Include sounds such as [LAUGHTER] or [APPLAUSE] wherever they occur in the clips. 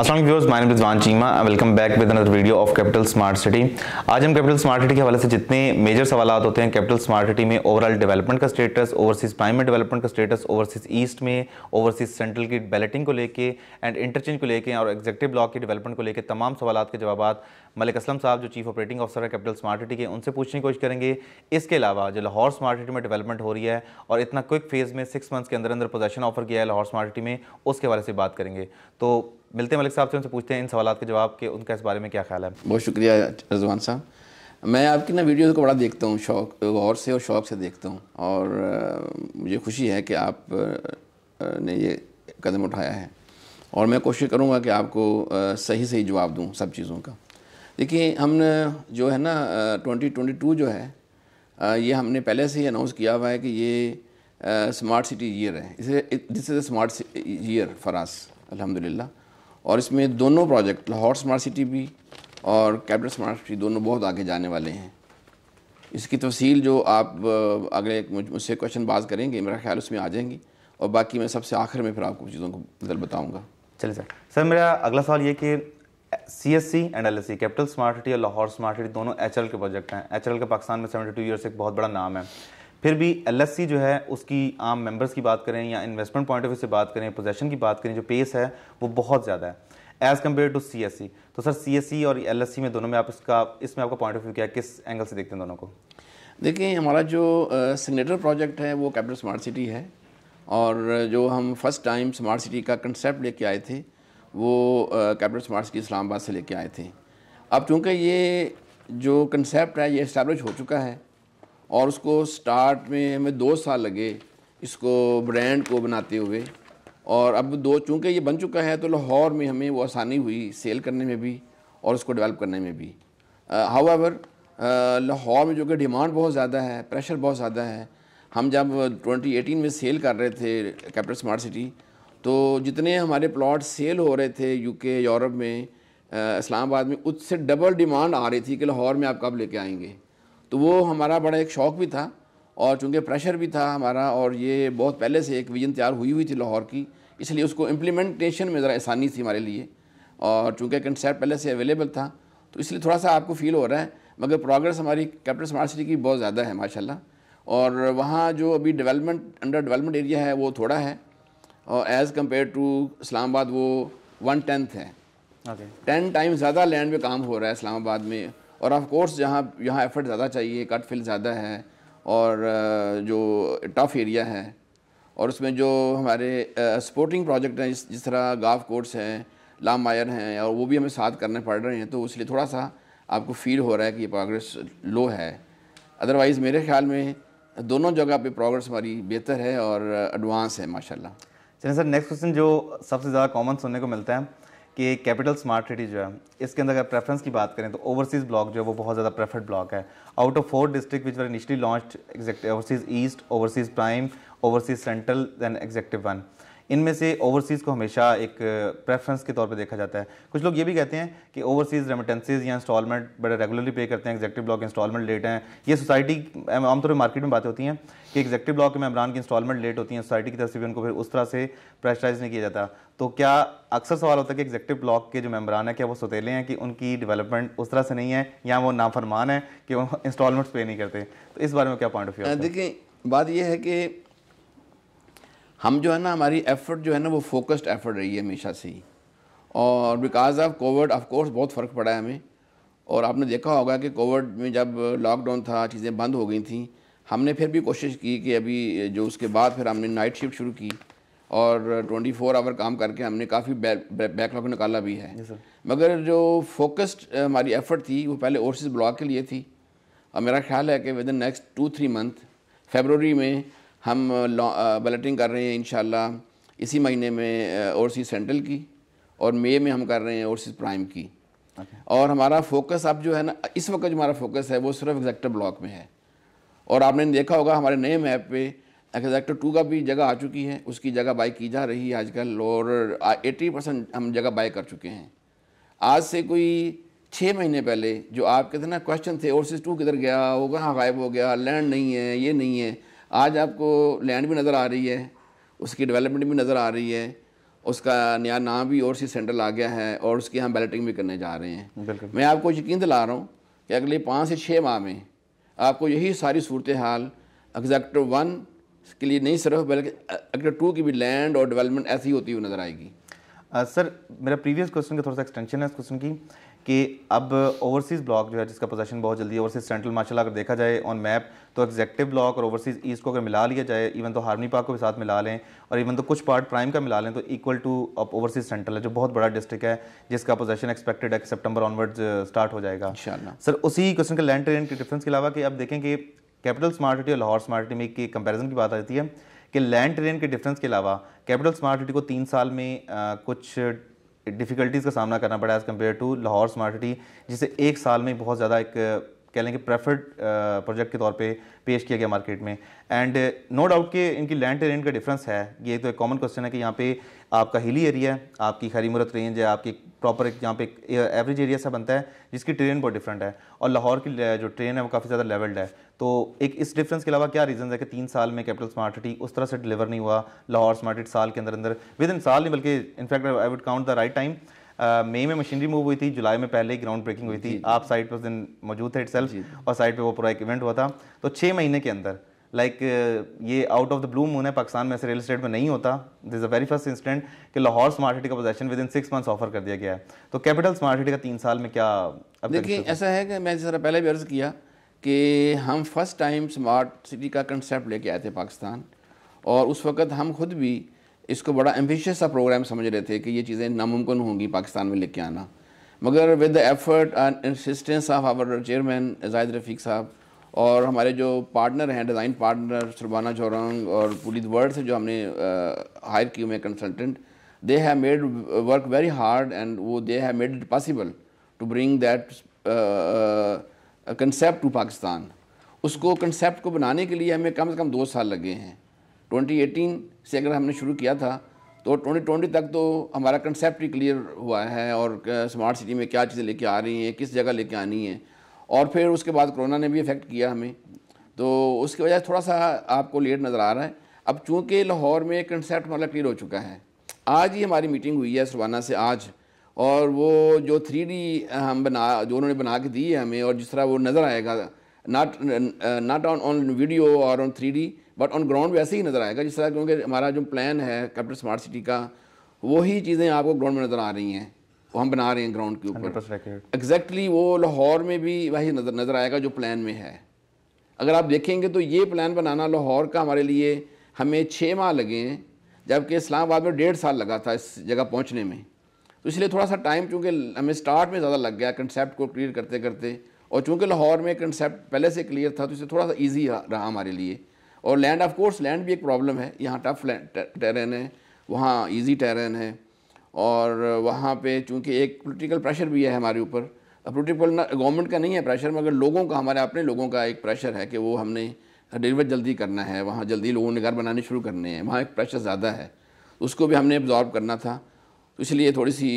Aslam viewers माइन Rizwan Cheema welcome back with another video of capital smart city आज हम capital smart city के हवाले से जितने मेजर सवाल होते हैं कैपिटल स्मार्ट सिटी में ओवरऑल डेवलपमेंट का स्टेटस ओवरसीज प्राइम में डेवलपमेंट का स्टेटस ओवरसीज ईस्ट में ओवरसीज सेंट्रल की बैलेटिंग को लेकर एंड इंटरचेंज को लेकर और एग्जेक्टिव ब्लॉक की डेवलपमेंट को लेकर तमाम सवाल के जवाब मलिक असलम साहब जो चीफ ऑपरेटिंग ऑफिसर है कैपिटल स्मार्ट सिटी के उनसे पूछने की कोशिश करेंगे इसके अलावा जो लाहौर स्मार्ट सिटी में डेवलपमेंट हो रही है और इतना क्विक फेज़ में सिक्स मंथ्स के अंदर अंदर पोजेशन ऑफर किया है लाहौर स्मार्ट सिटी में उसके हवाले से बात करेंगे तो मिलते हैं मलिक साहब से उनसे पूछते हैं इन सवाल के जवाब के उनका इस बारे में क्या ख्याल है बहुत शुक्रिया रजवान साहब मैं आपकी ना वीडियोज़ को बड़ा देखता हूँ शौक गौर से और शौक से देखता हूँ और मुझे खुशी है कि आप ने ये कदम उठाया है और मैं कोशिश करूँगा कि आपको सही सही जवाब दूँ सब चीज़ों का देखिए हमने जो है ना 2022 जो है ये हमने पहले से ही अनाउंस किया हुआ है कि ये स्मार्ट सिटी ईयर है इसे this is a smart year for us और इसमें दोनों प्रोजेक्ट लाहौर स्मार्ट सिटी भी और कैपिटल स्मार्ट सिटी दोनों बहुत आगे जाने वाले हैं इसकी तफसील जो आप अगले मुझसे क्वेश्चन बात करेंगे मेरा ख्याल उसमें आ जाएंगी और बाकी मैं सबसे आखिर में फिर आपको चीज़ों को इधर बताऊँगा चलिए सर सर मेरा अगला सवाल ये कि C S C and L S C capital smart city और लाहौर स्मार्ट सिटी दोनों एच के प्रोजेक्ट हैं एच का पाकिस्तान में सेवेंटी टू ईयर्स एक बहुत बड़ा नाम है फिर भी एल जो है उसकी आम मेंबर्स की बात करें या इन्वेस्टमेंट पॉइंट ऑफ व्यू से बात करें पोजेशन की बात करें जो पेस है वो बहुत ज़्यादा है as compare to C S C तो सर सी एस सी और एल एस सी में दोनों में आप इसका इसमें आपका पॉइंट ऑफ व्यू क्या है किस एंगल से देखते हैं दोनों को देखिए हमारा जो सिग्नेटर प्रोजेक्ट है वो कैपिटल स्मार्ट सिटी है और जो हम फर्स्ट टाइम स्मार्ट सिटी का कंसेप्ट लेके आए थे वो कैपिटल स्मार्ट सिटी इस्लामाबाद से लेके आए थे अब चूँकि ये जो कंसेप्ट है ये इस्टेब्लिश हो चुका है और उसको स्टार्ट में हमें दो साल लगे इसको ब्रांड को बनाते हुए और अब दो चूँकि ये बन चुका है तो लाहौर में हमें वो आसानी हुई सेल करने में भी और उसको डेवलप करने में भी हाउ एवर लाहौर में जो कि डिमांड बहुत ज़्यादा है प्रेशर बहुत ज़्यादा है हम जब 2018 में सेल कर रहे थे कैपिटल स्मार्ट सिटी तो जितने हमारे प्लॉट सेल हो रहे थे यूके यूरोप में इस्लामाबाद में उससे डबल डिमांड आ रही थी कि लाहौर में आप कब लेके आएंगे तो वो हमारा बड़ा एक शौक़ भी था और चूँकि प्रेशर भी था हमारा और ये बहुत पहले से एक विजन तैयार हुई हुई थी लाहौर की इसलिए उसको इम्प्लीमेंटेशन में ज़रा आसानी थी हमारे लिए और चूँकि कंसेप्ट पहले से अवेलेबल था तो इसलिए थोड़ा सा आपको फील हो रहा है मगर प्रोग्रेस हमारी कैपिटल स्मार्ट सिटी की बहुत ज़्यादा है माशा और वहाँ जो अभी डेवलपमेंट अंडर डेवलपमेंट एरिया है वो थोड़ा है और एज़ कम्पेयर टू इस्लामाबाद वो वन टेंथ है टेन टाइम ज़्यादा लैंड में काम हो रहा है इस्लामाबाद में और ऑफ कोर्स जहाँ यहाँ एफर्ट ज़्यादा चाहिए कट फिल ज़्यादा है और जो टफ एरिया है और उसमें जो हमारे स्पोर्टिंग प्रोजेक्ट हैं जिस जिस तरह गाफ कोर्स हैं लाम मायर हैं और वो भी हमें साथ करने पड़ रहे हैं तो इसलिए थोड़ा सा आपको फील हो रहा है कि प्रोग्रेस लो है अदरवाइज़ मेरे ख्याल में दोनों जगह पे प्रोग्रेस हमारी बेहतर है और एडवांस है माशाल्लाह चलिए सर नेक्स्ट क्वेश्चन जो सबसे ज़्यादा कॉमन सुनने को मिलता है कि कैपिटल स्मार्ट सिटी जो है इसके अंदर अगर प्रेफरेंस की बात करें तो ओवरसीज़ ब्लॉक जो है वो बहुत ज़्यादा प्रेफर्ड ब्लॉक है out of four district which were initially launch executive overseas east overseas prime overseas central then executive one इनमें से ओवरसीज़ को हमेशा एक प्रेफरेंस के तौर पर देखा जाता है कुछ लोग ये भी कहते हैं कि ओवरसीज़ रेमिटेंसेज या इंस्टॉलमेंट बड़े रेगुलरली पे करते हैं एग्जेक्टिव ब्लॉक इंस्टॉलमेंट लेट हैं ये सोसाइटी आमतौर पर मार्केट में बातें होती हैं कि एग्जेक्टिव ब्लॉक में मेम्बरान की इंस्टॉलमेंट लेट होती हैं सोसाइटी की तरफ से भी उनको फिर उस तरह से प्रेशराइज नहीं किया जाता तो क्या अक्सर सवाल होता है कि एग्जेक्टिव ब्लॉक के जो मेम्बरान है क्या वो सौतेले हैं कि उनकी डेवलपमेंट उस तरह से नहीं है या वो नाफरमान है कि वो इंस्टॉलमेंट्स [LAUGHS] पे नहीं करते तो इस बारे में क्या पॉइंट ऑफ व्यू देखिए बात यह है कि हम जो है ना हमारी एफर्ट जो है ना वो फोकस्ड एफर्ट रही है हमेशा से ही और because of covid of course बहुत फ़र्क पड़ा है हमें और आपने देखा होगा कि कोविड में जब लॉकडाउन था चीज़ें बंद हो गई थी हमने फिर भी कोशिश की कि अभी जो उसके बाद फिर हमने नाइट शिफ्ट शुरू की और 24 फोर आवर काम करके हमने काफ़ी बैकलॉग निकाला भी है मगर जो फोकस्ड हमारी एफर्ट थी वो पहले ओवरसीज ब्लॉक के लिए थी और मेरा ख्याल है कि within next two three month February में हम बलटिंग कर रहे हैं इन इसी महीने में ओवरसीज सेंट्रल की और मई में हम कर रहे हैं ओवरसीज प्राइम की और हमारा फोकस अब जो है ना इस वक्त जो हमारा फोकस है वो सिर्फ एग्जैक्टर ब्लॉक में है और आपने देखा होगा हमारे नए मैप पे एग्जैक्टर टू का भी जगह आ चुकी है उसकी जगह बाई की जा रही है आजकल और एटी परसेंट हम जगह बाई कर चुके हैं आज से कोई छः महीने पहले जो आपके थे ना क्वेश्चन थे ओवरसीज टू किधर गया वो कहाँ गायब हो गया लैंड नहीं है ये नहीं है आज आपको लैंड भी नज़र आ रही है उसकी डेवलपमेंट भी नज़र आ रही है उसका नया नाम भी और सी सेंटर आ गया है और उसकी हम बैलेटिंग भी करने जा रहे हैं मैं आपको यकीन दिला रहा हूँ कि अगले पाँच से छः माह में आपको यही सारी सूरत हाल एग्जैक्टिव वन के लिए नहीं सिर्फ बल्कि एक्टर टू की भी लैंड और डेवलपमेंट ऐसी होती हुई नज़र आएगी सर मेरा प्रीवियस क्वेश्चन का थोड़ा सा एक्सटेंशन है इस क्वेश्चन की कि अब ओवरसीज़ ब्लॉक जो है जिसका पोजेशन बहुत जल्दी ओवरसीज़ सेंट्रल माशाला अगर देखा जाए ऑन मैप तो एग्जैक्टिव ब्लॉक और ओवरसीज़ ईस्ट को अगर मिला लिया जाए इवन तो हारनी पार्क को भी साथ मिला लें और इवन तो कुछ पार्ट प्राइम का मिला लें तो इक्वल टू अब ओवरसीज़ सेंट्रल है जो बहुत बड़ा डिस्ट्रिक्ट है जिसका पोजेशन एक्सपेक्टेड है सेप्टेम्बर ऑनवर्ड स्टार्ट हो जाएगा सर उसी क्वेश्चन का लैंड ट्रेन के डिफरेंस के अलावा कि अब देखें कि कैपिटल स्मार्ट सिटी और लाहौर स्मार्ट सिटी में एक कंपेरिजन की बात आती है कि लैंड ट्रेन के डिफरेंस के अलावा कैपिटल स्मार्ट सिटी को तीन साल में uh, कुछ डिफ़िकल्टीज़ का सामना करना पड़ा as compare to Lahore smart city जिसे एक साल में बहुत ज़्यादा एक कह लेंगे प्रेफर्ड प्रोजेक्ट के तौर पे पेश किया गया मार्केट में एंड नो डाउट कि इनकी लैंड टेरेन का डिफरेंस है ये तो एक कॉमन क्वेश्चन है कि यहाँ पे आपका हिली एरिया है आपकी खरी मुरत रेंज है आपकी प्रॉपर एक यहाँ पे एवरेज एरिया uh, सा बनता है जिसकी ट्रेन बहुत डिफरेंट है और लाहौर की uh, जो ट्रेन है वो काफ़ी ज़्यादा लेवल्ड है तो एक इस डिफरेंस के अलावा क्या रीज़न है कि तीन साल में कैपिटल स्मार्ट सिटी उस तरह से डिलीवर नहीं हुआ लाहौर स्मार्ट सिटी साल के अंदर अंदर विद इन साल नहीं बल्कि in fact I would count the right time मई में मशीनरी मूव हुई थी जुलाई में पहले ही ग्राउंड ब्रेकिंग हुई थी आप साइट पर उस दिन मौजूद थे इट और साइट पर वो पूरा एक इवेंट हुआ था तो छः महीने के अंदर लाइक like, ये out of the blue moon है पाकिस्तान में ऐसे रियल स्टेट में नहीं होता this a very first incident कि लाहौर स्मार्ट सिटी का possession within six months offer कर दिया गया है तो कैपिटल स्मार्ट सिटी का तीन साल में क्या देखिए ऐसा है कि मैं जरा पहले भी अर्ज़ किया कि हम फर्स्ट टाइम स्मार्ट सिटी का कंसेप्ट लेके आए थे पाकिस्तान और उस वक्त हम खुद भी इसको बड़ा एम्बिशियस सा प्रोग्राम समझ रहे थे कि ये चीज़ें नामुमकिन होंगी पाकिस्तान में लेके आना मगर with the effort and insistence of our chairman Zahid Rafiq साहब और हमारे जो पार्टनर हैं डिज़ाइन पार्टनर सुरबाना जोरंग और पुलिस वर्ल्ड से जो हमने हायर किए हुए consultant they have made work very hard and वो they have made it possible to bring that concept to Pakistan उसको कंसेप्ट को बनाने के लिए हमें कम से कम दो साल लगे हैं 2018 से अगर हमने शुरू किया था तो ट्वेंटी ट्वेंटी तक तो हमारा कंसेप्ट ही क्लियर हुआ है और स्मार्ट सिटी में क्या चीज़ें लेके आ रही हैं किस जगह लेके आनी है और फिर उसके बाद कोरोना ने भी इफ़ेक्ट किया हमें तो उसकी वजह से थोड़ा सा आपको लेट नज़र आ रहा है अब चूँकि लाहौर में कंसेप्ट हमारा क्लियर हो चुका है आज ही हमारी मीटिंग हुई है सरवाना से आज और वो जो थ्री हम बना जो उन्होंने बना के दी है हमें और जिस तरह वो नज़र आएगा not not on on video और on three but on ground वैसे ही नज़र आएगा जिस तरह क्योंकि हमारा जो प्लान है कैपिटल स्मार्ट सिटी का वही चीज़ें आपको ग्राउंड में नज़र आ रही हैं वो हम बना रहे हैं ग्राउंड के ऊपर एग्जैक्टली वो लाहौर में भी वही नज़र नज़र आएगा जो प्लान में है अगर आप देखेंगे तो ये प्लान बनाना लाहौर का हमारे लिए हमें छः माह लगे हैं जबकि इस्लामाबाद में डेढ़ साल लगा था इस जगह पहुँचने में तो इसलिए थोड़ा सा टाइम चूँकि हमें स्टार्ट में ज़्यादा लग गया कंसेप्ट को क्लियर करते करते और चूंकि लाहौर में कंसेप्ट पहले से क्लियर था तो इसे थोड़ा सा ईजी रहा हमारे लिए और लैंड ऑफ कोर्स लैंड भी एक प्रॉब्लम है यहाँ टफ टेरेन है वहाँ ईजी टेरेन है और वहाँ पे चूँकि एक पोलिटिकल प्रेशर भी है हमारे ऊपर पोलिटिकल गवर्नमेंट का नहीं है प्रेशर मगर लोगों का हमारे अपने लोगों का एक प्रेशर है कि वो हमने डिलीवर जल्दी करना है वहाँ जल्दी लोगों ने घर बनाने शुरू करने हैं वहाँ एक प्रेशर ज़्यादा है उसको भी हमने ऑब्ज़ॉर्व करना था तो इसलिए थोड़ी सी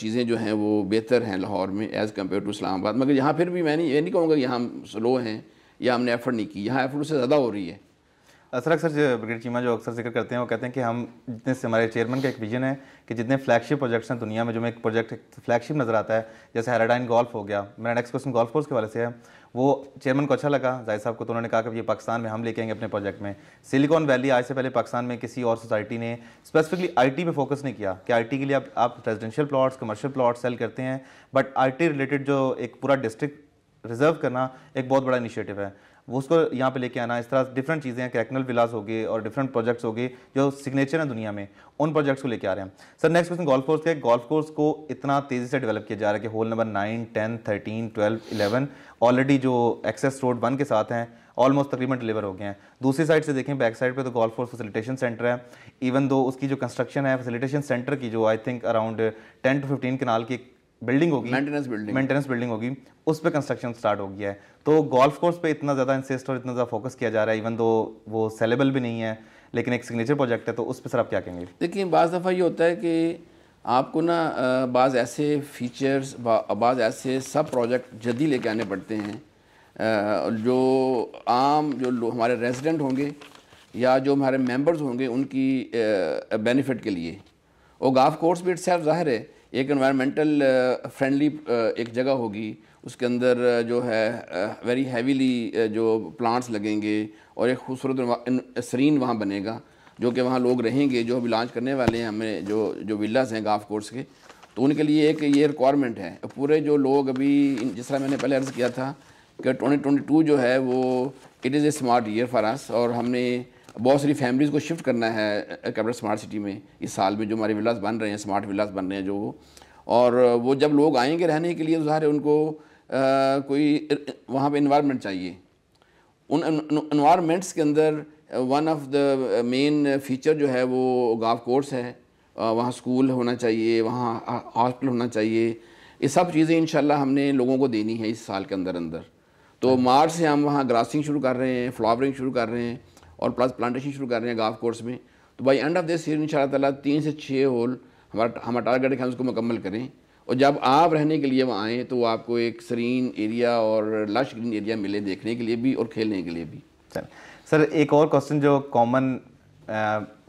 चीज़ें जो हैं वो बेहतर हैं लाहौर में एज़ कम्पेयर टू इस्लामाबाद मगर यहाँ फिर भी मैं नहीं ये नहीं कहूँगा कि यहाँ स्लो हैं या हमने एफर्ट नहीं की यहाँ एफर्ट उससे ज़्यादा हो रही है असर अक्सर ब्रिगेड चीमा जो अक्सर जिक्र करते हैं वो कहते हैं कि हम जितने से हमारे चेयरमैन का एक विजन है कि जितने फ्लैगशिप प्रोजेक्ट्स हैं दुनिया में जो एक प्रोजेक्ट फ्लैगशिप नज़र आता है जैसे हेराडाइन गोल्फ हो गया मेरा नेक्स्ट क्वेश्चन गोल्फ कोर्स के वाले से है वो चेयरमैन को अच्छा लगा जाहिर साहब को तो उन्होंने कहा कि ये पाकिस्तान में हम लेके आएंगे अपने प्रोजेक्ट में सिलिकॉन वैली आज से पहले पाकिस्तान में किसी और सोसाइटी ने स्पेसिफिकली आईटी पे फोकस नहीं किया कि आईटी के लिए आप आप residential plots commercial plots sale करते हैं बट आईटी रिलेटेड जो एक पूरा डिस्ट्रिक्ट रिजर्व करना एक बहुत बड़ा इनिशिएटिव है वो उसको यहाँ पे लेके आना इस तरह डिफरेंट चीज़ें हैं क्रैकनल विलास हो गए और डिफरेंट प्रोजेक्ट्स हो गए जो सिग्नेचर हैं दुनिया में उन प्रोजेक्ट्स को लेके आ रहे हैं sir next question golf course के गोल्फ कोर्स को इतना तेज़ी से डेवलप किया जा रहा है कि hole number nine ten thirteen twelve eleven already जो एक्सेस रोड वन के साथ हैं ऑलमोस्ट तकरीबन डिलीवर हो गए हैं दूसरी साइड से देखें बैक साइड पे तो गोल्फ कोर्स फैसिलिटेशन सेंटर है इवन दो उसकी जो कंस्ट्रक्शन है फैसिलिटेशन सेंटर की जो I think around ten to fifteen kanal की बिल्डिंग होगी मेंटेनेंस बिल्डिंग मेंटेनेंस बिल्डिंग होगी उस पर कंस्ट्रक्शन स्टार्ट हो गया है तो गोल्फ कोर्स पे इतना ज़्यादा इंसिस्ट और इतना ज़्यादा फोकस किया जा रहा है इवन दो वो सेलेबल भी नहीं है लेकिन एक सिग्नेचर प्रोजेक्ट है तो उस पर सर आप क्या कहेंगे देखिए बज़ दफ़ा ये होता है कि आपको ना बाज़ ऐसे फीचर्स बाज़ ऐसे सब प्रोजेक्ट जल्दी लेके आने पड़ते हैं जो आम जो हमारे रेजिडेंट होंगे या जो हमारे मेंबर्स होंगे उनकी बेनिफिट के लिए और गाफ कोर्स भी इट ज़ाहिर है एक इन्वायरमेंटल फ्रेंडली uh, uh, एक जगह होगी उसके अंदर uh, जो है वेरी हैवीली जो प्लांट्स लगेंगे और एक खूबसूरत सरीन वहाँ बनेगा जो कि वहाँ लोग रहेंगे जो अभी लॉन्च करने वाले हैं हमें जो जो विलाज हैं गाफ कोर्स के तो उनके लिए एक ये रिक्वायरमेंट है पूरे जो लोग अभी जिस तरह मैंने पहले अर्ज़ किया था कि 2022 जो है वो it is a smart year for us और हमने बहुत सारी फैमिलीज़ को शिफ्ट करना है कैपिटल स्मार्ट सिटी में इस साल में जो हमारे विलास बन रहे हैं स्मार्ट विलास बन रहे हैं जो और वो जब लोग आएंगे रहने के लिए तो जहा है उनको आ, कोई वहाँ पे इन्वायरमेंट चाहिए उन इन्वायरमेंट्स के अंदर one of the main feature जो है वो गाफ कोर्स है वहाँ स्कूल होना चाहिए वहाँ हॉस्पिटल होना चाहिए ये सब चीज़ें इन हमने लोगों को देनी है इस साल के अंदर अंदर तो हाँ। मार्च से हम वहाँ ग्रासिंग शुरू कर रहे हैं फ्लावरिंग शुरू कर रहे हैं और प्लस प्लांटेशन शुरू कर रहे हैं गाफ कोर्स में तो by end of this year इन शाला तला तीन से छः होल हमारा हमारा टारगेट है उसको मुकम्मल करें और जब आप रहने के लिए वहाँ आएँ तो आपको एक सरीन एरिया और लश ग्रीन एरिया मिले देखने के लिए भी और खेलने के लिए भी सर सर एक और क्वेश्चन जो कॉमन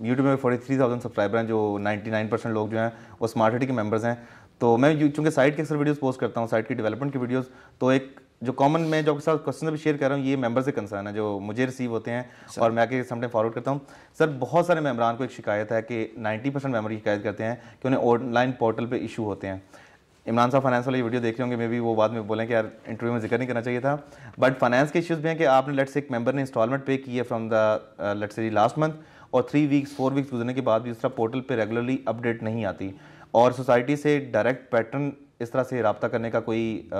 यूट्यूब में फोर्टी थ्री थाउजेंड सब्सक्राइबर हैं जो नाइन्टी नाइन परसेंट लोग जो हैं वो स्मार्ट सिटी के मेम्बर्स हैं तो मैं चूँकि साइट के अक्सर वीडियोस पोस्ट करता हूँ साइट की डेवलपमेंट की वीडियोस तो एक जो कॉमन मैं जो आपके साथ क्वेश्चन भी शेयर कर रहा हूँ ये मेंबर से कंसर्न है जो मुझे रिसीव होते हैं और मैं आके सामने फॉरवर्ड करता हूँ सर बहुत सारे मेम्बरान को एक शिकायत है कि 90 परसेंट मेम्बर की शिकायत करते हैं कि उन्हें ऑनलाइन पोर्टल पर इशू होते हैं इमरान साहब फाइनेंस वाले वीडियो देख रहे होंगे मे भी वो बाद में बोलें कि यार इंटरव्यू में जिक्र नहीं करना चाहिए था बट फाइनेंस के इश्यूज़ भी हैं कि आपने लेट से एक मेंबर ने इंस्टॉलमेंट पे की है फ्रॉम द लेट से लास्ट मंथ और थ्री वीक्स फोर वीक्स गुजरने के बाद भी उस तरह पोर्टल पर रेगुलरली अपडेट नहीं आती और सोसाइटी से डायरेक्ट पैटर्न इस तरह से रबता करने का कोई uh,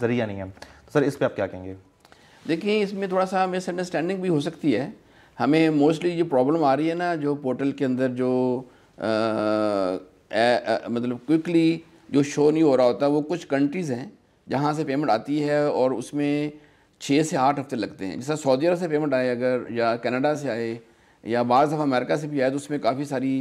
ज़रिया नहीं है सर इस पर आप क्या कहेंगे देखिए इसमें थोड़ा सा मिसअंडरस्टैंडिंग भी हो सकती है हमें मोस्टली जो प्रॉब्लम आ रही है ना जो पोर्टल के अंदर जो आ, आ, आ, मतलब क्विकली जो शो नहीं हो रहा होता वो कुछ कंट्रीज़ हैं जहाँ से पेमेंट आती है और उसमें छः से आठ हफ्ते लगते हैं जैसा सऊदी अरब से पेमेंट आए अगर या कनाडा से आए या बाज़ दफ़ा अमेरिका से भी आए तो उसमें काफ़ी सारी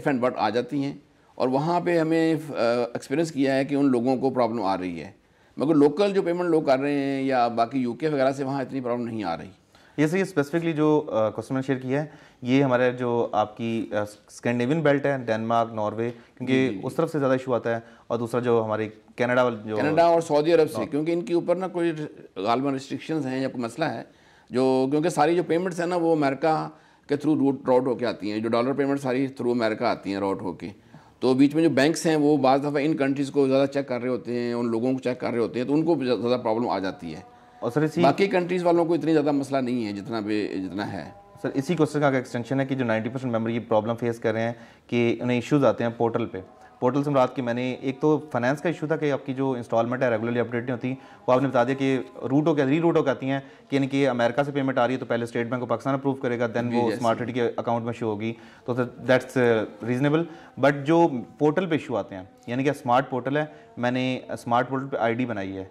एफ एंड बट आ जाती हैं और वहाँ पे हमें एक्सपीरियंस किया है कि उन लोगों को प्रॉब्लम आ रही है मगर लोकल जो पेमेंट लोग कर रहे हैं या बाकी यूके वगैरह से वहाँ इतनी प्रॉब्लम नहीं आ रही ये सर ये स्पेसिफिकली जो क्वेश्चन शेयर किया है ये हमारे जो आपकी स्कैंडिनेवियन बेल्ट है डेनमार्क नॉर्वे क्योंकि उस तरफ से ज़्यादा इशू आता है और दूसरा जो हमारे कनाडा जो कनाडा और सऊदी अरब से हाँ। क्योंकि इनके ऊपर ना कोई गालबा रिस्ट्रिक्शन हैं या कोई मसला है जो क्योंकि सारी जो पेमेंट्स हैं ना वो अमेरिका के थ्रू रूट रॉट होके आती हैं जो डॉलर पेमेंट सारी थ्रू अमेरिका आती हैं रॉट होकर तो बीच में जो बैंक्स हैं वो बज़ दफ़ा इन कंट्रीज़ को ज़्यादा चेक कर रहे होते हैं उन लोगों को चेक कर रहे होते हैं तो उनको ज़्यादा प्रॉब्लम आ जाती है और सर इसी बाकी कंट्रीज़ वालों को इतनी ज़्यादा मसला नहीं है जितना भी जितना है सर इसी क्वेश्चन का एक्सटेंशन है कि जो 90 परसेंट मेम्बर ये प्रॉब्लम फेस कर रहे हैं कि उन्हें इश्यूज़ आते हैं पोर्टल पर पोर्टल से मुराद के मैंने एक तो फाइनेंस का इशू था कि आपकी जो इंस्टॉलमेंट है रेगुलरली अपडेट नहीं होती वो आपने बता दिया कि रूट होकर री रूट होकर आती हैं कि यानी कि अमेरिका से पेमेंट आ रही है तो पहले state bank of Pakistan approve करेगा देन वो स्मार्ट सिटी के अकाउंट में शो होगी तो दैट्स रीजनेबल बट जो पोर्टल पर इशू आते हैं यानी कि स्मार्ट पोर्टल है मैंने स्मार्ट पोर्टल पर आई बनाई है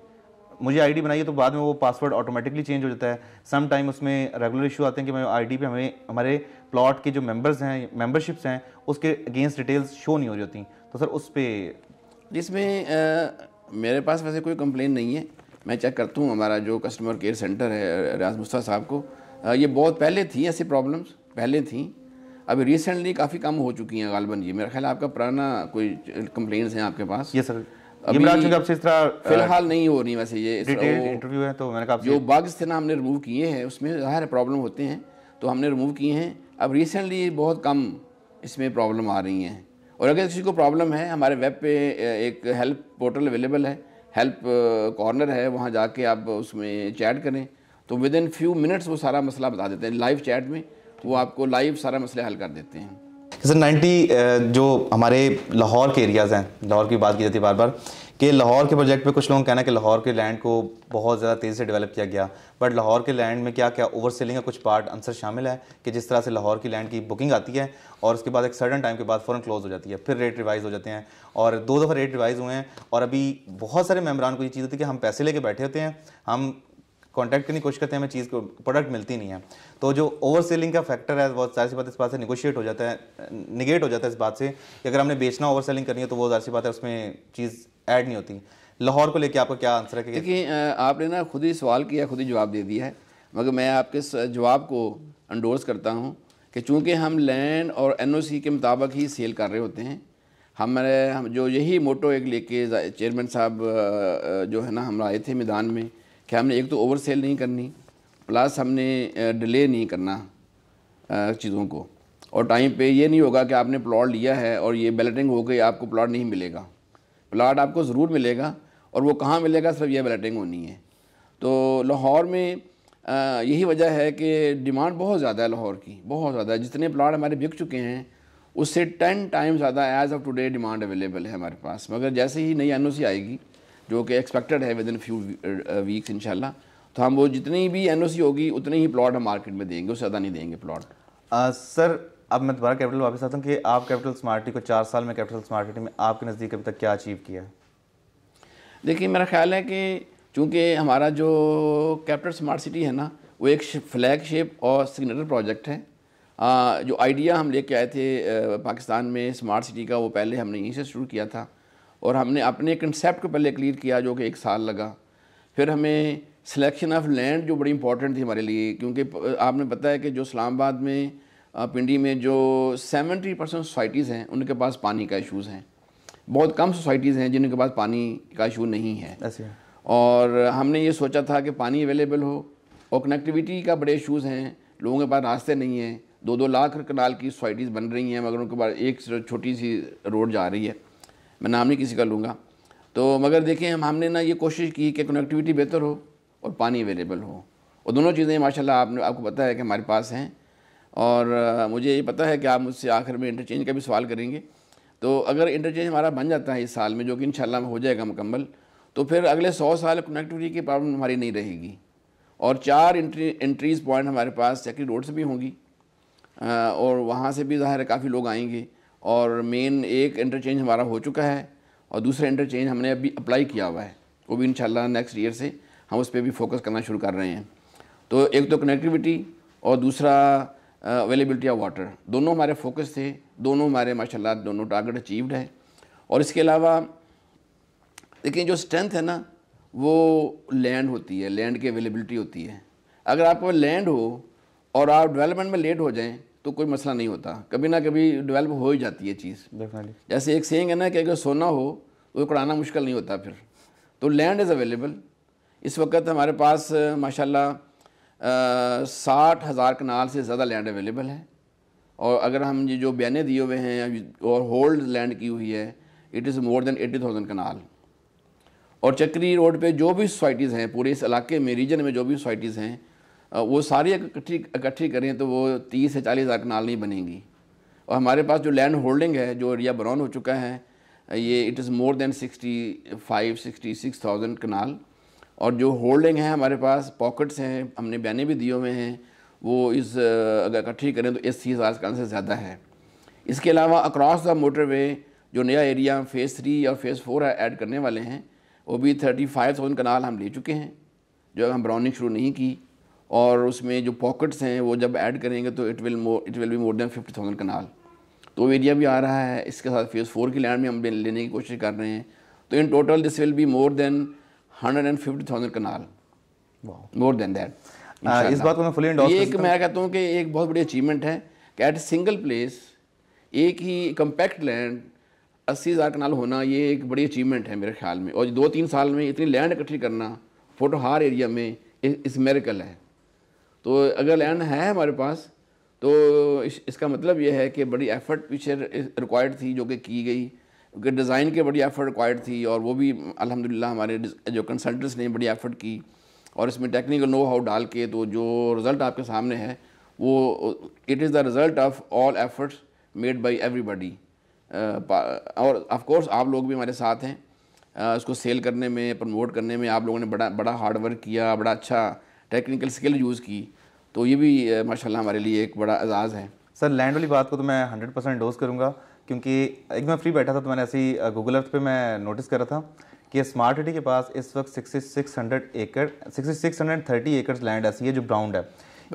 मुझे आईडी है तो बाद में वो पासवर्ड ऑटोमेटिकली चेंज हो जाता है सम टाइम उसमें रेगुलर इशू आते हैं कि मैं आईडी पे हमें हमारे प्लॉट के जो मेंबर्स हैं मेंबरशिप्स हैं उसके अगेंस्ट डिटेल्स शो नहीं हो रही होती तो सर उस पर जिसमें मेरे पास वैसे कोई कंप्लेन नहीं है मैं चेक करता हूँ हमारा जो कस्टमर केयर सेंटर है रियाज मुस्ता साहब को आ, ये बहुत पहले थी ऐसी प्रॉब्लम्स पहले थी अभी रिसेंटली काफ़ी कम हो चुकी हैं गालबन जी मेरा ख्याल आपका पुराना कोई कंप्लेंट्स हैं आपके पास ये सर अभी इस तरह फिलहाल नहीं हो रही वैसे ये इंटरव्यू है तो मैंने कहा जो बग्स थे ना हमने रिमूव किए हैं उसमें ज़ाहिर प्रॉब्लम होते हैं तो हमने रिमूव किए हैं अब रिसेंटली बहुत कम इसमें प्रॉब्लम आ रही हैं और अगर किसी को प्रॉब्लम है हमारे वेब पे एक हेल्प पोर्टल अवेलेबल है हेल्प कॉर्नर है वहाँ जाके आप उसमें चैट करें तो विद इन फ्यू मिनट्स वो सारा मसला बता देते हैं लाइव चैट में वो आपको लाइव सारा मसले हल कर देते हैं सर नाइन्टी जो हमारे लाहौर के एरियाज़ हैं लाहौर की बात की जाती है बार बार कि लाहौर के प्रोजेक्ट पे कुछ लोगों का कहना है कि लाहौर के लैंड को बहुत ज़्यादा तेज़ी से डेवलप किया गया बट लाहौर के लैंड में क्या क्या ओवर सेलिंग का कुछ पार्ट आंसर शामिल है कि जिस तरह से लाहौर की लैंड की बुकिंग आती है और उसके बाद एक सर्टन टाइम के बाद फ़ौर क्लोज़ हो जाती है फिर रेट रिवाइज़ हो जाते हैं और दो दफ़ा रेट रिवाइज़ हुए हैं और अभी बहुत सारे मेम्बरान को ये चीज़ होती है कि हम पैसे लेके बैठे होते हैं हम कॉन्टैक्ट करने की कोशिश करते हैं हमें चीज़ को प्रोडक्ट मिलती नहीं है तो जो ओवर सेलिंग का फैक्टर है बहुत सारी सी बात इस बात से निगोशिएट हो जाता है निगेट हो जाता है इस बात से कि अगर हमने बेचना ओवर सेलिंग करनी है तो वो जाहिर सी बात है उसमें चीज़ ऐड नहीं होती लाहौर को लेकर आपका क्या आंसर है देखिए आपने ना खुद ही सवाल किया खुद ही जवाब दे दिया है मगर मैं आपके जवाब को अंडोर्स करता हूँ कि चूँकि हम लैंड और एन के मुताबिक ही सेल कर रहे होते हैं हमारे हम जो यही मोटो एक लेके चेयरमैन साहब जो है ना हम आए थे मैदान में कि हमने एक तो ओवर सेल नहीं करनी प्लस हमने डिले नहीं करना चीज़ों को और टाइम पे ये नहीं होगा कि आपने प्लॉट लिया है और ये बैलेटिंग हो गई आपको प्लॉट नहीं मिलेगा प्लाट आपको ज़रूर मिलेगा और वो कहाँ मिलेगा सिर्फ ये बैलेटिंग होनी है तो लाहौर में यही वजह है कि डिमांड बहुत ज़्यादा है लाहौर की बहुत ज़्यादा जितने प्लाट हमारे बिक चुके हैं उससे टेन टाइम ज़्यादा as of today demand available है हमारे पास मगर जैसे ही नई एन आएगी जो कि एक्सपेक्टेड है within few weeks in तो हम वो जितनी भी एन होगी उतने ही प्लाट हम मार्केट में देंगे उससे ज़्यादा नहीं देंगे प्लाट सर अब मैं दोबारा कैपिटल वापस आता हूँ कि आप कैपिटल स्मार्टी को चार साल में कैपिटल स्मार्टी में आपके नज़दीक अभी तक क्या अचीव किया देखिए मेरा ख्याल है कि चूँकि हमारा जो कैपिटल स्मार्ट सिटी है ना वो एक फ्लैगशिप और सिग्नेटर प्रोजेक्ट है आ, जो आइडिया हम लेके आए थे आ, पाकिस्तान में स्मार्ट सिटी का वो पहले हमने यहीं से शुरू किया था और हमने अपने कंसेप्ट को पहले क्लियर किया जो कि एक साल लगा फिर हमें सिलेक्शन ऑफ लैंड जो बड़ी इंपॉर्टेंट थी हमारे लिए क्योंकि आपने बताया कि जो इस्लामाबाद में पिंडी में जो सेवेंटी परसेंट सोसाइटीज़ हैं उनके पास पानी का इशूज़ हैं बहुत कम सोसाइटीज़ हैं जिनके पास पानी का इशू नहीं है और हमने ये सोचा था कि पानी अवेलेबल हो और कनेक्टिविटी का बड़े इशूज़ हैं लोगों के पास रास्ते नहीं हैं दो दो लाख कनाल की सोसाइटीज़ बन रही हैं मगर उनके पास एक छोटी सी रोड जा रही है मैं नाम नहीं किसी का लूँगा तो मगर देखें हम हमने ना ये कोशिश की कि कनेक्टिविटी बेहतर हो और पानी अवेलेबल हो और दोनों चीज़ें माशाल्लाह आपने आपको पता है कि हमारे पास हैं और मुझे ये पता है कि आप मुझसे आखिर में इंटरचेंज का भी सवाल करेंगे तो अगर इंटरचेंज हमारा बन जाता है इस साल में जो कि इन हो जाएगा मुकम्मल तो फिर अगले सौ साल कनेक्टिविटी की प्रॉब्लम हमारी नहीं रहेगी और चार इंट्रीज़ एंट्रीज पॉइंट हमारे पास चक्री रोड से भी होंगी और वहाँ से भी ज़ाहिर है काफ़ी लोग आएंगे और मेन एक इंटरचेंज हमारा हो चुका है और दूसरा इंटरचेंज हमने अभी अप्लाई किया हुआ है वो भी इन नेक्स्ट ईयर से हम उस पर भी फोकस करना शुरू कर रहे हैं तो एक तो कनेक्टिविटी और दूसरा अवेलेबिलिटी ऑफ वाटर दोनों हमारे फोकस थे दोनों हमारे माशाल्लाह दोनों टारगेट अचीव्ड है और इसके अलावा देखिए जो स्ट्रेंथ है ना वो लैंड होती है लैंड की अवेलेबिलिटी होती है अगर आपको लैंड हो और आप डेवलपमेंट में लेट हो जाएं तो कोई मसला नहीं होता कभी ना कभी डेवलप हो ही जाती है चीज़ जैसे एक सेंग है ना कि अगर सोना हो तो कराना मुश्किल नहीं होता फिर तो लैंड इज़ अवेलेबल इस वक्त हमारे पास माशाल्लाह साठ हज़ार कनाल से ज़्यादा लैंड अवेलेबल है और अगर हम ये जो बयाने दिए हुए हैं और होल्ड लैंड की हुई है it is more than eighty thousand kanal और चक्री रोड पे जो भी सोसाइटीज़ हैं पूरे इस इलाके में रीजन में जो भी सोसाइटीज़ हैं वो सारी इकट्ठी इकट्ठी करें तो वो तीस से चालीस हज़ार कनाल नहीं बनेंगी और हमारे पास जो लैंड होल्डिंग है जो एरिया ब्राउन हो चुका है ये it is more than sixty five sixty six thousand kanal और जो होल्डिंग है हमारे पास पॉकेट्स हैं हमने बयाने भी दिए हुए हैं वो इस अगर इकट्ठी करें तो एस सी हज़ार से ज़्यादा है इसके अलावा अक्रॉस द मोटरवे जो नया एरिया फ़ेज़ थ्री और फ़ेज़ फोर ऐड करने वाले हैं वो भी थर्टी फाइव थाउजेंड कनाल हम ले चुके हैं जो हम ब्राउनिंग शुरू नहीं की और उसमें जो पॉकेट्स हैं वो जब ऐड करेंगे तो it will more it will be more than fifty thousand kanal तो एरिया भी आ रहा है इसके साथ फेज़ फोर की लैंड में हम लेने की कोशिश कर रहे हैं तो in total this will be more than 150,000 kanal more than that इस बात को मैं फुली एंडोर्स एक मैं कहता हूँ कि एक बहुत बड़ी अचीवमेंट है कि एट सिंगल प्लेस एक ही कम्पैक्ट लैंड अस्सी हज़ार कनाल होना ये एक बड़ी अचीवमेंट है मेरे ख्याल में और दो तीन साल में इतनी लैंड इकट्ठी करना फोटोहार एरिया में इस मेरिकल है तो अगर लैंड है हमारे पास तो इस, इसका मतलब ये है कि बड़ी एफर्ट पीछे रिक्वायर्ड थी जो कि की गई क्योंकि डिज़ाइन के बड़ी एफर्ट रिक्वायर्ड थी और वो भी अलहमदिल्ला हमारे जो कंसल्टेंट्स ने बड़ी एफर्ट की और इसमें टेक्निकल नो हाउ डाल के तो जो रिज़ल्ट आपके सामने है वो it is the result of all efforts made by everybody और ऑफकोर्स आप लोग भी हमारे साथ हैं uh, इसको सेल करने में प्रमोट करने में आप लोगों ने बड़ा बड़ा हार्डवर्क किया बड़ा अच्छा टेक्निकल स्किल यूज़ की तो ये भी माशाल्लाह हमारे लिए एक बड़ा एजाज़ है सर लैंड वाली बात को तो मैं हंड्रेड परसेंट डोज करूँगा क्योंकि एक मैं फ्री बैठा था तो मैंने ऐसे ही गूगल अर्थ पे मैं नोटिस करा था कि स्मार्ट सिटी के पास इस वक्त सिक्सटी सिक्स हंड्रेड एकड़ सिक्सटी सिक्स हंड्रेड थर्टी एकड़ लैंड ऐसी है जो ब्राउंड है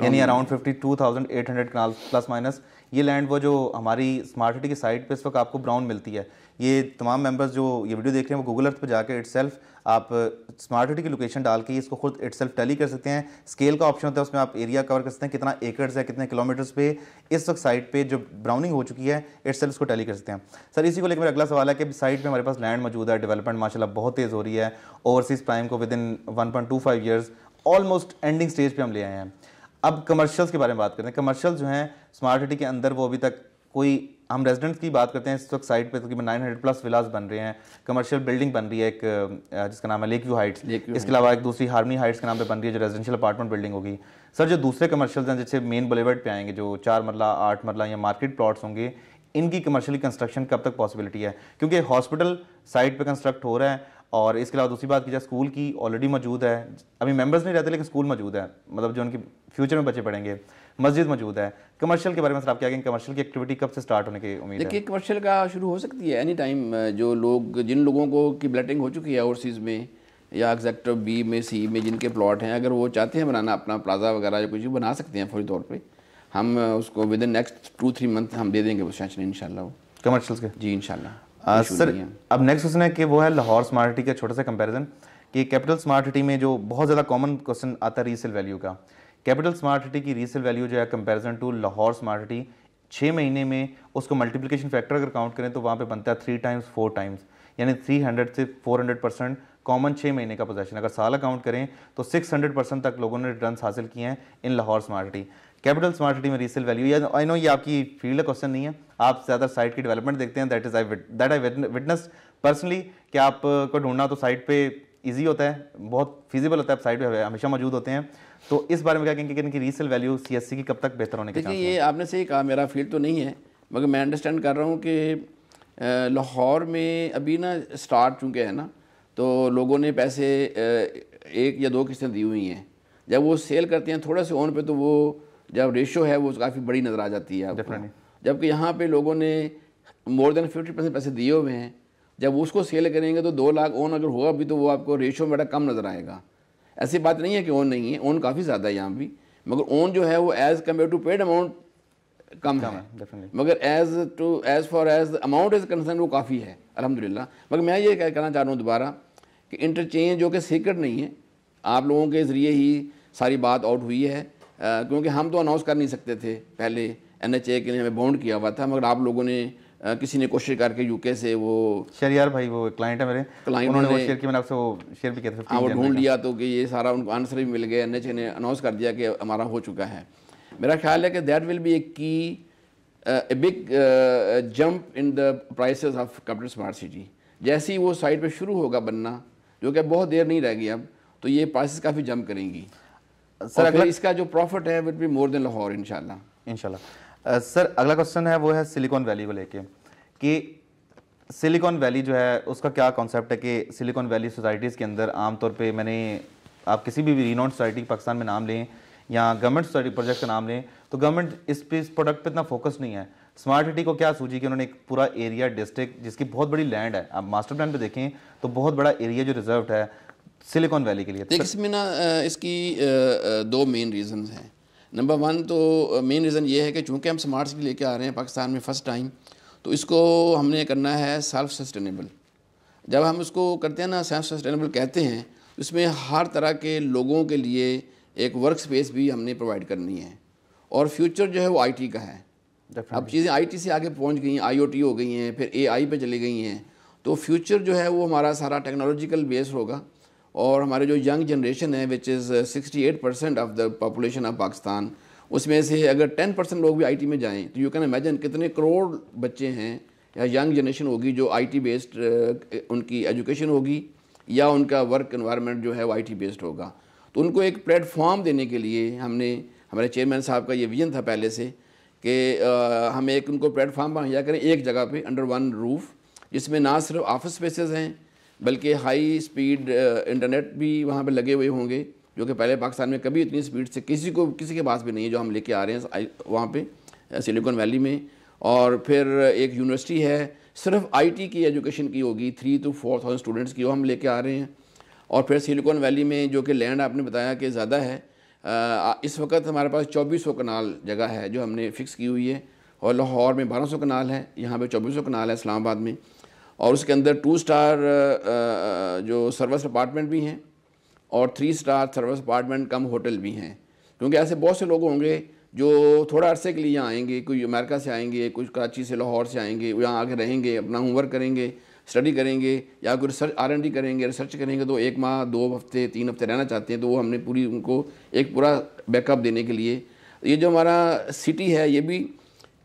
यानी around fifty two thousand eight hundred kanal plus minus ये लैंड वो जो हमारी स्मार्ट सिटी की साइट पे इस वक्त आपको ब्राउन मिलती है ये तमाम मेंबर्स जो ये वीडियो देख रहे हैं वो गूगल अर्थ पर जाकर इट्स आप स्मार्ट सिटी की लोकेशन डाल के इसको खुद इट सेल्फ टैली कर सकते हैं स्केल का ऑप्शन होता है उसमें आप एरिया कवर कर सकते हैं कितना एकड़्स है कितने किलोमीटर्स पे इस वक्त साइट पे जो ब्राउनिंग हो चुकी है इट सेल्फ उसको टैली कर सकते हैं सर इसी को लेकर मेरा अगला सवाल है कि साइट पर हमारे पास लैंड मौजूद है डेवलपमेंट माशाला बहुत तेज़ हो रही है ओवरसीज़ प्राइम को within one point two five years almost ending stage पर हम ले आए हैं अब कमर्शल्स के बारे में बात करते हैं कमर्शल जो हैं स्मार्ट सिटी के अंदर वो अभी तक कोई हम रेजिडेंट्स की बात करते हैं इस वक्त साइड पे तकरीबन नाइन हंड्रेड प्लस विलास बन रहे हैं कमर्शियल बिल्डिंग बन रही है एक जिसका नाम है लेक व्यू हाइट्स इसके अलावा एक दूसरी हार्मनी हाइट्स के नाम पे बन रही है जो रेजिडेंशियल अपार्टमेंट बिल्डिंग होगी सर जो दूसरे कमर्शियल हैं जैसे मेन बलेवर्ड पे आएंगे जो चार मरला आठ मरला या मार्केट प्लॉट्स होंगे इनकी कमर्शियल कंस्ट्रक्शन कब तक पॉसिबिलिटी है क्योंकि हॉस्पिटल साइट पर कंस्ट्रक्ट हो रहा है और इसके अलावा दूसरी बात की जाए स्कूल की ऑलरेडी मौजूद है अभी मेम्बर्स नहीं रहते लेकिन स्कूल मौजूद है मतलब जो उनके फ्यूचर में बच्चे पढ़ेंगे मस्जिद मौजूद है कमर्शियल के बारे में सर आप क्या कहेंगे कमर्शियल की एक्टिविटी कब से स्टार्ट होने की उम्मीद देखिए कमर्शियल का शुरू हो सकती है एनी टाइम जो लोग जिन लोगों को की ब्लटिंग हो चुकी है ओवरसीज़ में या एग्जैक्ट बी में सी में जिनके प्लॉट हैं अगर वो चाहते हैं बनाना अपना प्लाजा वगैरह या कुछ भी बना सकते हैं फौरी तौर पर हम उसको within next two three month हम दे देंगे सेंशन इन कमर्शियल के जी इन सर अब नेक्स्ट क्वेश्चन है कि वो है लाहौर स्मार्ट सिटी का छोटा सा कंपैरिजन कि कैपिटल स्मार्ट सिटी में जो बहुत ज़्यादा कॉमन क्वेश्चन आता है रीसेल वैल्यू का कैपिटल स्मार्ट सिटी की रीसेल वैल्यू जो है comparison to Lahore smart city छः महीने में उसको मल्टीप्लिकेशन फैक्टर अगर काउंट करें तो वहाँ पे बनता है थ्री टाइम्स फोर टाइम्स यानी थ्री हंड्रेड से फोर हंड्रेड परसेंट कॉमन छः महीने का पोजेशन अगर साल काउंट करें तो सिक्स हंड्रेड परसेंट तक लोगों ने रिटर्न हासिल किए हैं in Lahore smart city capital smart city में रीसेल वैल्यू या आई नो ये आपकी फील्ड का क्वेश्चन नहीं है आप ज़्यादा साइट की डेवलपमेंट देखते हैं that is I that I witness personally कि आपको ढूंढना तो साइट पर ईजी होता है बहुत फिजिबल होता है साइड पर हमेशा मौजूद होते हैं तो इस बारे में क्या कहेंगे कि इनकी रीसेल वैल्यू सी की कब तक बेहतर होने की देखिए ये आपने सही कहा मेरा फील्ड तो नहीं है मगर मैं अंडरस्टैंड कर रहा हूँ कि लाहौर में अभी ना स्टार्ट चूँकि है ना तो लोगों ने पैसे एक या दो किस्तें दी हुई हैं जब वो सेल करते हैं थोड़ा से ओन पे तो वो जब रेशो है वो काफ़ी बड़ी नज़र आ जाती है जबकि यहाँ पे लोगों ने मोर देन फिफ्टी परसेंट पैसे दिए हुए हैं जब उसको सेल करेंगे तो दो लाख ओन अगर होगा भी तो वो आपको रेशो में बड़ा कम नज़र आएगा ऐसी बात नहीं है कि ओन नहीं है ओन काफ़ी ज़्यादा है यहाँ भी मगर ओन जो है वो as compare to paid amount कम है मगर as to as far as amount is concern वो काफ़ी है अलहमदिल्ला मगर मैं ये कहना चाह रहा हूँ दोबारा कि इंटरचेंज जो कि सीक्रेट नहीं है आप लोगों के ज़रिए ही सारी बात आउट हुई है क्योंकि हम तो अनाउंस कर नहीं सकते थे पहले एन एच ए के लिए हमें बाउंड किया हुआ था मगर आप लोगों ने किसी ने कोशिश करके यूके से वो शेयर यार भाई वो क्लाइंट है मेरे क्लाइंट उन्होंने वो शेयर की मैंने आपसे वो शेयर भी किया था हाँ वो ढूंढ लिया तो कि ये सारा उनको आंसर भी मिल गया एन एच ने अनाउंस कर दिया कि हमारा हो चुका है मेरा ख्याल है कि दैट विल बी ए की a big jump in the price of computer smart city जैसे ही वो साइट पर शुरू होगा बनना जो कि बहुत देर नहीं रहेगी अब तो ये प्राइसेस काफ़ी जंप करेंगी सर अगर इसका जो प्रॉफिट है will be more than Lahore इंशाल्लाह इंशाल्लाह सर अगला क्वेश्चन है वो है सिलिकॉन वैली को लेके कि सिलिकॉन वैली जो है उसका क्या कॉन्सेप्ट है कि सिलिकॉन वैली सोसाइटीज़ के अंदर आमतौर पे मैंने आप किसी भी रीनोड सोसाइटी पाकिस्तान में नाम लें या गवर्नमेंट सोसाइटी प्रोजेक्ट का नाम लें तो गवर्नमेंट इस पे इस प्रोडक्ट पे इतना फोकस नहीं है स्मार्ट सिटी को क्या सूझी कि उन्होंने एक पूरा एरिया डिस्ट्रिक्ट जिसकी बहुत बड़ी लैंड है आप मास्टर प्लान पर देखें तो बहुत बड़ा एरिया जो रिजर्व है सिलिकॉन वैली के लिए देखिए इसमें ना इसकी दो मेन रीजन हैं नंबर वन तो मेन uh, रीज़न ये है कि चूँकि हम स्मार्ट सिटी लेके आ रहे हैं पाकिस्तान में फ़र्स्ट टाइम तो इसको हमने करना है सेल्फ सस्टेनेबल जब हम इसको करते हैं ना सेल्फ सस्टेनेबल कहते हैं तो इसमें हर तरह के लोगों के लिए एक वर्क स्पेस भी हमने प्रोवाइड करनी है और फ्यूचर जो है वो आईटी का है अब चीज़ें आईटी से आगे पहुंच गई हैं आईओटी हो गई हैं फिर एआई पे चली गई हैं तो फ्यूचर जो है वो हमारा सारा टेक्नोलॉजिकल बेस होगा और हमारे जो यंग जनरेशन है which is sixty eight percent of the population of Pakistan उसमें से अगर टेन परसेंट लोग भी आईटी में जाएं तो यू कैन इमेजिन कितने करोड़ बच्चे हैं या यंग जनरेशन होगी जो आईटी बेस्ड uh, उनकी एजुकेशन होगी या उनका वर्क इन्वायरमेंट जो है वो टी बेस्ड होगा तो उनको एक प्लेटफॉर्म देने के लिए हमने हमारे चेयरमैन साहब का ये विजन था पहले से कि uh, हम एक उनको प्लेटफॉर्म मुहैया करें एक जगह पर अंडर वन रूफ़ जिसमें ना सिर्फ ऑफिस स्पेसेस हैं बल्कि हाई स्पीड इंटरनेट भी वहाँ पर लगे हुए होंगे जो कि पहले पाकिस्तान में कभी इतनी स्पीड से किसी को किसी के पास भी नहीं है जो हम लेके आ रहे हैं वहाँ पे सिलिकॉन uh, वैली में और फिर एक यूनिवर्सिटी है सिर्फ आईटी की एजुकेशन की होगी three two four thousand students की वो हम लेके आ रहे हैं और फिर सिलिकॉन वैली में जो कि लैंड आपने बताया कि ज़्यादा है आ, uh, इस वक्त हमारे पास चौबीस सौ कनाल जगह है जो हमने फ़िक्स की हुई है और लाहौर में बारह सौ कनाल है यहाँ पर चौबीस सौ कनाल है इस्लामाबाद में और उसके अंदर टू स्टार uh, uh, जो सर्विस अपार्टमेंट भी हैं और three star service apartment cum hotel भी हैं क्योंकि ऐसे बहुत से लोग होंगे जो थोड़ा अरसे के लिए यहाँ आएंगे कोई अमेरिका से आएंगे कुछ कराची से लाहौर से आएंगे यहाँ आके रहेंगे अपना होमवर्क करेंगे स्टडी करेंगे या कोई रिसर्च आर एन डी करेंगे रिसर्च करेंगे तो एक माह दो हफ्ते तीन हफ्ते रहना चाहते हैं तो वो हमने पूरी उनको एक पूरा बैकअप देने के लिए ये जो हमारा सिटी है ये भी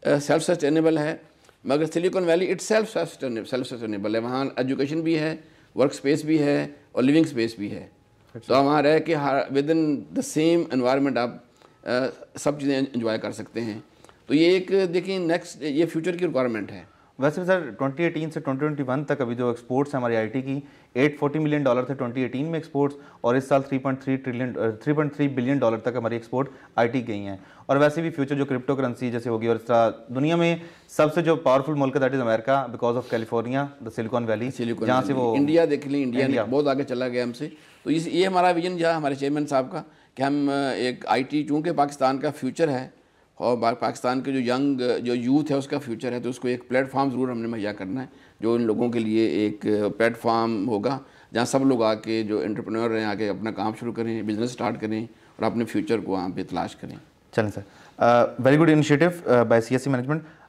सेल्फ uh, सस्टेनेबल है मगर Silicon Valley itself self sustainable है वहाँ एजुकेशन भी है वर्क स्पेस भी है और लिविंग स्पेस भी है अच्छा। तो हम वहाँ रह के within the same environment आप आ, सब चीज़ें इन्जॉय कर सकते हैं तो ये एक देखिए नेक्स्ट ये फ्यूचर की रिक्वायरमेंट है वैसे सर 2018 से 2021 तक अभी जो एक्सपोर्ट्स हैं हमारी आईटी की 840 मिलियन डॉलर थे 2018 में एक्सपोर्ट्स और इस साल 3.3 ट्रिलियन 3.3 बिलियन डॉलर तक हमारी एक्सपोर्ट आईटी गई हैं और वैसे भी फ्यूचर जो क्रिप्टो करेंसी जैसे होगी और इस तरह दुनिया में सबसे जो पावरफुल मुल्क है that is America because of California the Silicon Valley जहाँ से वो इंडिया देख लें इंडिया, इंडिया बहुत आगे चला गया हमसे तो इस ये हमारा विजन जहाँ हमारे चेयरमैन साहब का कि हम एक आई टी चूँकि पाकिस्तान का फ्यूचर है और पाकिस्तान के जो यंग जो यूथ है उसका फ्यूचर है तो उसको एक प्लेटफार्म ज़रूर हमने मुहैया करना है जो इन लोगों के लिए एक प्लेटफार्म होगा जहाँ सब लोग आके जो एंटरप्रेन्योर हैं आके अपना काम शुरू करें बिज़नेस स्टार्ट करें और अपने फ्यूचर को वहाँ पर तलाश करें चलें sir very good initiative by C management